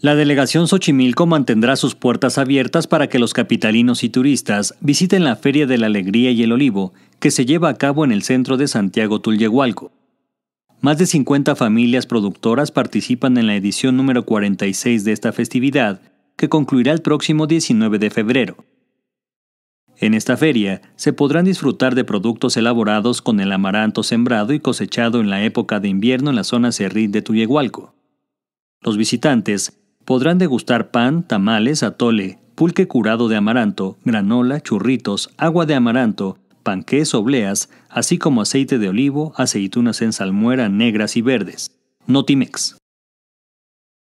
La delegación Xochimilco mantendrá sus puertas abiertas para que los capitalinos y turistas visiten la Feria de la Alegría y el Olivo, que se lleva a cabo en el centro de Santiago Tullehualco. Más de 50 familias productoras participan en la edición número 46 de esta festividad, que concluirá el próximo 19 de febrero. En esta feria se podrán disfrutar de productos elaborados con el amaranto sembrado y cosechado en la época de invierno en la zona serrí de Tullehualco. Los visitantes Podrán degustar pan, tamales, atole, pulque curado de amaranto, granola, churritos, agua de amaranto, panqués, obleas, así como aceite de olivo, aceitunas en salmuera negras y verdes. Notimex.